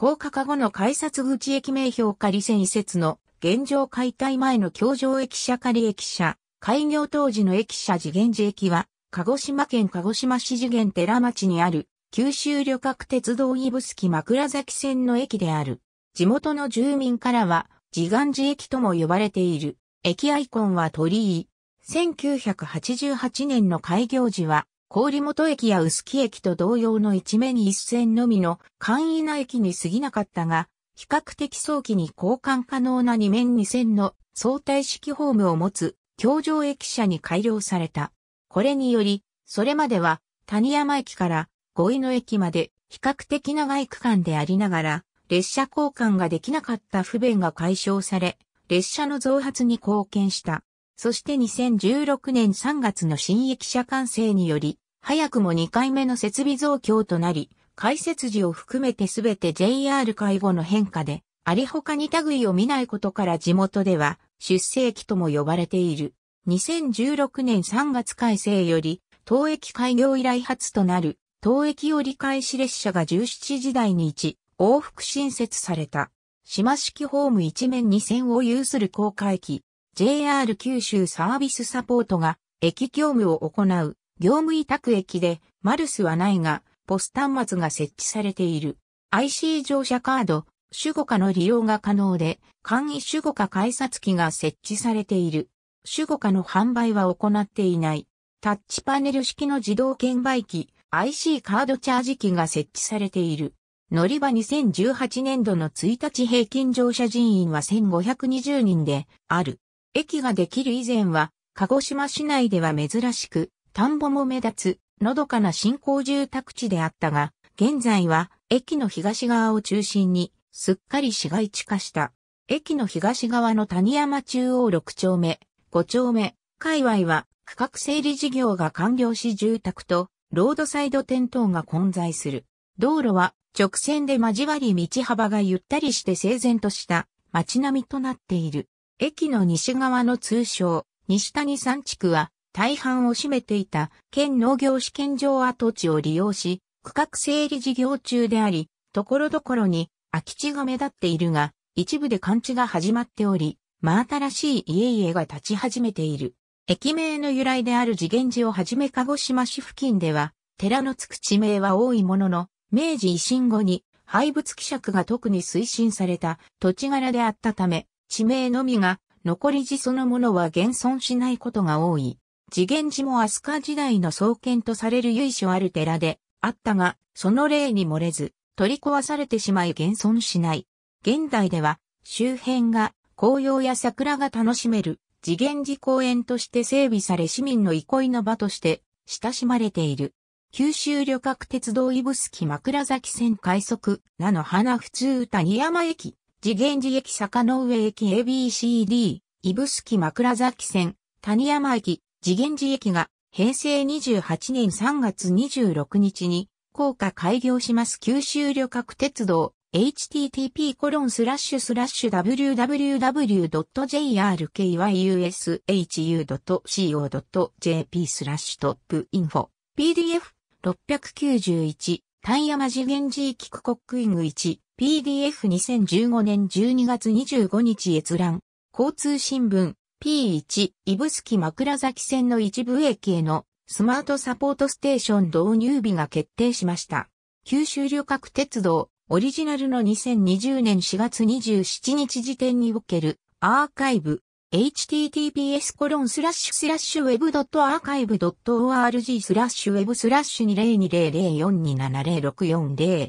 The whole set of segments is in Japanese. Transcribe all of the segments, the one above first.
高架化後の改札口駅名標仮線移設の現状解体前の京城駅舎仮駅舎、開業当時の駅舎次元寺駅は、鹿児島県鹿児島市次元寺町にある九州旅客鉄道指宿枕崎線の駅である。地元の住民からは、次元寺駅とも呼ばれている。駅アイコンは鳥居。1988年の開業時は、郡本駅や臼杵駅と同様の一面一線のみの簡易な駅に過ぎなかったが、比較的早期に交換可能な二面二線の相対式ホームを持つ橋上駅舎に改良された。これにより、それまでは谷山駅から五井野駅まで比較的長い区間でありながら、列車交換ができなかった不便が解消され、列車の増発に貢献した。そして2016年3月の新駅舎完成により、早くも2回目の設備増強となり、開設時を含めてすべて JR 介護の変化で、ありほかに類を見ないことから地元では出生期とも呼ばれている。2016年3月改正より、当駅開業以来初となる、当駅折り返し列車が17時台に1、往復新設された。島式ホーム一面2線を有する高架駅。JR 九州サービスサポートが駅業務を行う業務委託駅でマルスはないがポス端末が設置されている IC 乗車カード、主語化の利用が可能で、簡易主語化改札機が設置されている。主語化の販売は行っていない。タッチパネル式の自動券売機、IC カードチャージ機が設置されている。乗り場2018年度の1日平均乗車人員は1520人である。駅ができる以前は、鹿児島市内では珍しく、田んぼも目立つ、のどかな新興住宅地であったが、現在は、駅の東側を中心に、すっかり市街地化した。駅の東側の谷山中央6丁目、5丁目、界隈は、区画整理事業が完了し住宅と、ロードサイド店頭が混在する。道路は、直線で交わり道幅がゆったりして整然とした、街並みとなっている。駅の西側の通称、西谷山地区は、大半を占めていた県農業試験場跡地を利用し、区画整理事業中であり、ところどころに空き地が目立っているが、一部で勘地が始まっており、真新しい家々が立ち始めている。駅名の由来である次元寺をはじめ鹿児島市付近では、寺のつく地名は多いものの、明治維新後に廃仏希釈が特に推進された土地柄であったため、地名のみが、残り字そのものは現存しないことが多い。次元寺も飛鳥時代の創建とされる由緒ある寺であったが、その例に漏れず、取り壊されてしまい現存しない。現代では、周辺が紅葉や桜が楽しめる次元寺公園として整備され市民の憩いの場として親しまれている。九州旅客鉄道スキ枕崎線快速、名の花普通歌山駅次元寺駅坂の上駅 ABCD、スキ枕崎線、谷山駅、次元寺駅が平成28年3月26日に高架開業します九州旅客鉄道 http コロンスラッシュスラッシュ www.jrkyushu.co.jp スラッシュトップインフォ PDF 691谷山次元寺駅区国イング1 PDF2015 年12月25日閲覧。交通新聞 P1 スキ枕崎線の一部駅へのスマートサポートステーション導入日が決定しました。九州旅客鉄道オリジナルの2020年4月27日時点におけるアーカイブ https コロンスラッシュスラッシュ web.archive.org スラッシュ web スラッシュ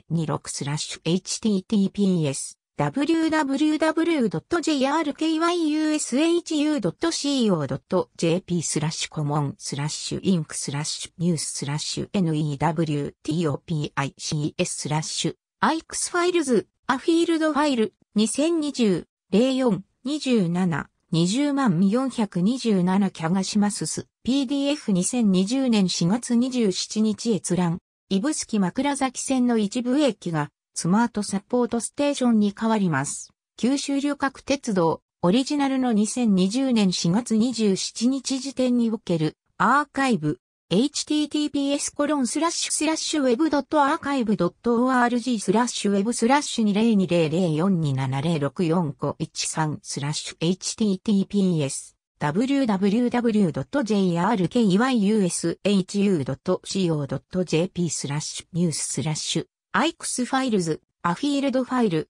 20200427064026スラッシュ https www.jrkyushu.co.jp スラッシュコモンスラッシュインクスラッシュニューススラッシュ newtopics スラッシュアイクスファイルズアフィールドファイル2020 04 27 20万427キャガシマスス PDF2020 年4月27日閲覧スキ枕崎線の一部駅がスマートサポートステーションに変わります。九州旅客鉄道オリジナルの2020年4月27日時点におけるアーカイブ https コロンスラッシュスラッシュウェブドットアーカイブドット org スラッシュウェブスラッシュ2020427064513スラッシュ https www.jrkyushu.co.jp スラッシュニューススラッシュアイクスファイルズアフィールドファイル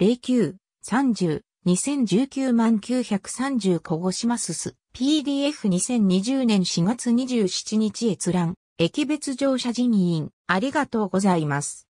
2019-09-30 2019万930小児島すす。PDF2020 年4月27日閲覧、駅別乗車人員、ありがとうございます。